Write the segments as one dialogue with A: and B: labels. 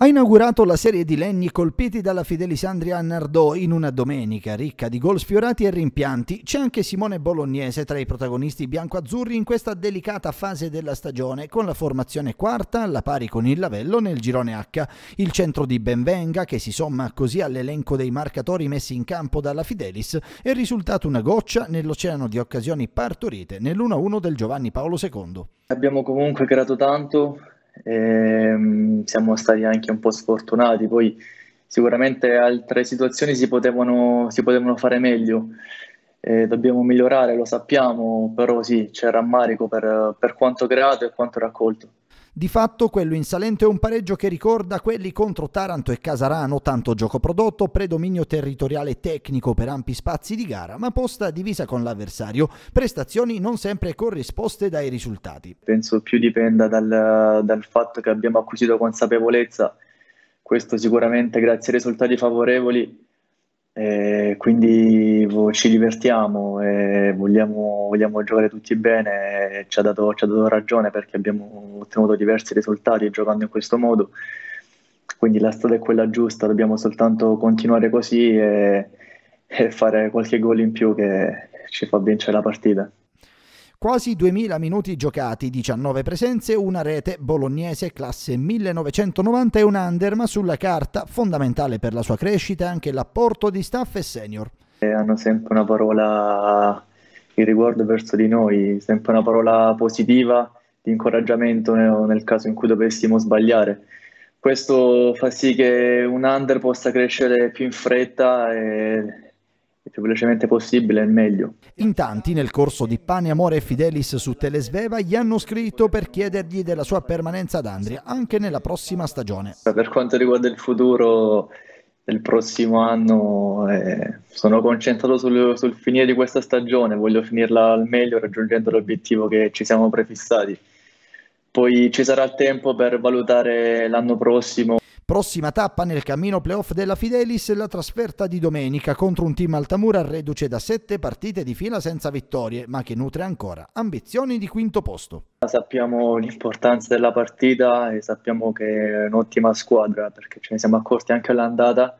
A: ha inaugurato la serie di legni colpiti dalla Fidelisandria a Nardò in una domenica ricca di gol sfiorati e rimpianti. C'è anche Simone Bolognese tra i protagonisti bianco-azzurri in questa delicata fase della stagione, con la formazione quarta alla pari con il Lavello nel girone H. Il centro di Benvenga, che si somma così all'elenco dei marcatori messi in campo dalla Fidelis, è risultato una goccia nell'oceano di occasioni partorite nell'1-1 del Giovanni Paolo II.
B: Abbiamo comunque creato tanto, e, ehm, siamo stati anche un po' sfortunati, poi sicuramente altre situazioni si potevano, si potevano fare meglio, e eh, dobbiamo migliorare, lo sappiamo, però sì, c'è rammarico per, per quanto creato e quanto raccolto.
A: Di fatto quello in Salento è un pareggio che ricorda quelli contro Taranto e Casarano, tanto gioco prodotto, predominio territoriale tecnico per ampi spazi di gara, ma posta divisa con l'avversario, prestazioni non sempre corrisposte dai risultati.
B: Penso più dipenda dal, dal fatto che abbiamo acquisito consapevolezza, questo sicuramente grazie ai risultati favorevoli, eh, quindi ci divertiamo e vogliamo, vogliamo, giocare tutti bene ci ha dato, ci ha dato ragione perché abbiamo ottenuto diversi risultati giocando in questo modo, quindi la strada è quella giusta, dobbiamo soltanto continuare così e, e fare qualche gol in più che ci fa vincere la partita.
A: Quasi 2000 minuti giocati, 19 presenze, una rete bolognese classe 1990 e un under, ma sulla carta fondamentale per la sua crescita è anche l'apporto di staff e senior.
B: E hanno sempre una parola in riguardo verso di noi, sempre una parola positiva di incoraggiamento nel caso in cui dovessimo sbagliare. Questo fa sì che un under possa crescere più in fretta e più velocemente possibile è meglio.
A: In tanti nel corso di Pane, Amore e Fidelis su Telesveva gli hanno scritto per chiedergli della sua permanenza ad Andria anche nella prossima stagione.
B: Per quanto riguarda il futuro del prossimo anno eh, sono concentrato sul, sul finire di questa stagione, voglio finirla al meglio raggiungendo l'obiettivo che ci siamo prefissati poi ci sarà il tempo per valutare l'anno prossimo.
A: Prossima tappa nel cammino playoff della Fidelis la trasferta di domenica contro un team Altamura reduce da sette partite di fila senza vittorie, ma che nutre ancora ambizioni di quinto posto.
B: Sappiamo l'importanza della partita e sappiamo che è un'ottima squadra perché ce ne siamo accorti anche all'andata.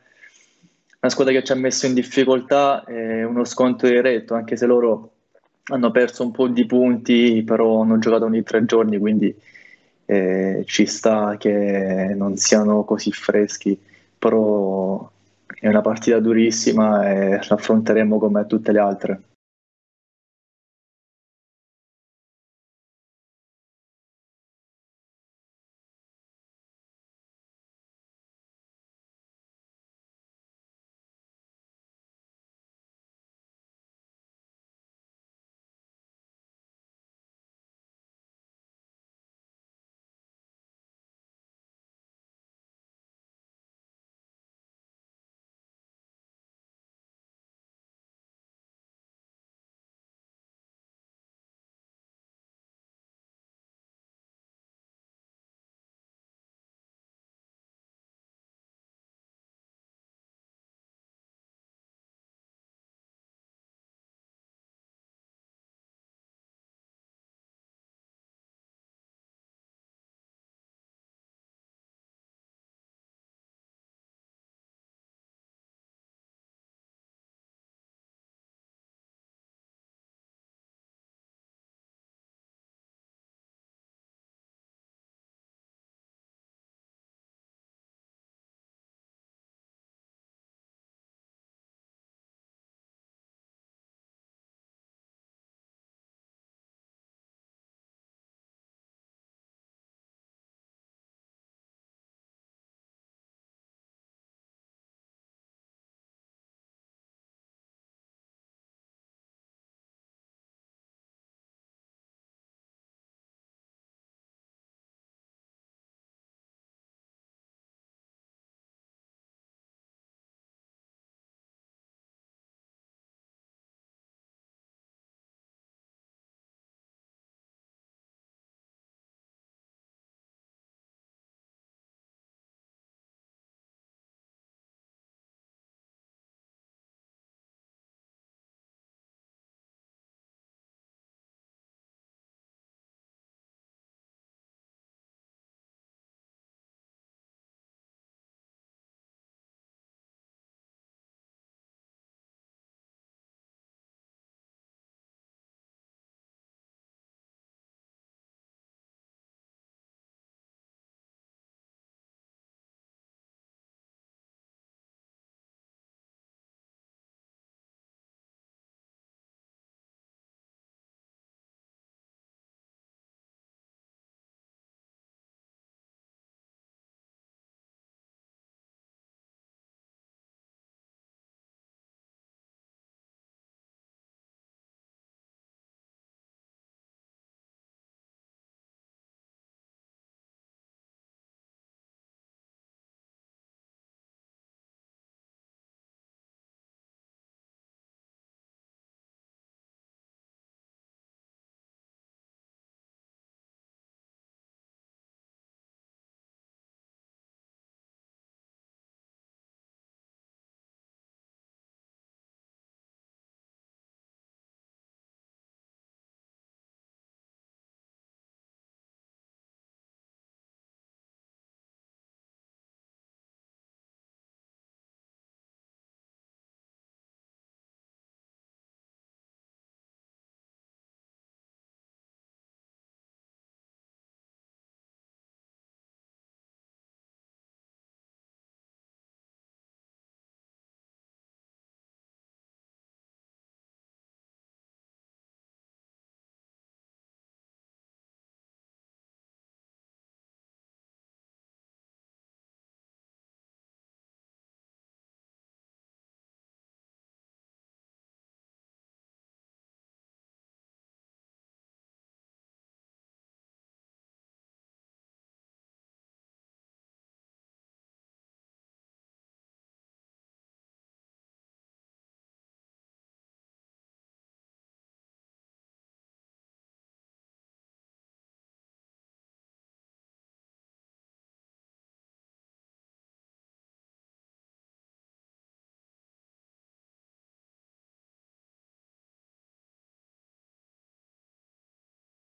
B: Una squadra che ci ha messo in difficoltà e uno sconto diretto, anche se loro hanno perso un po' di punti, però hanno giocato ogni tre giorni, quindi eh, ci sta che non siano così freschi, però è una partita durissima e l'affronteremo come tutte le altre.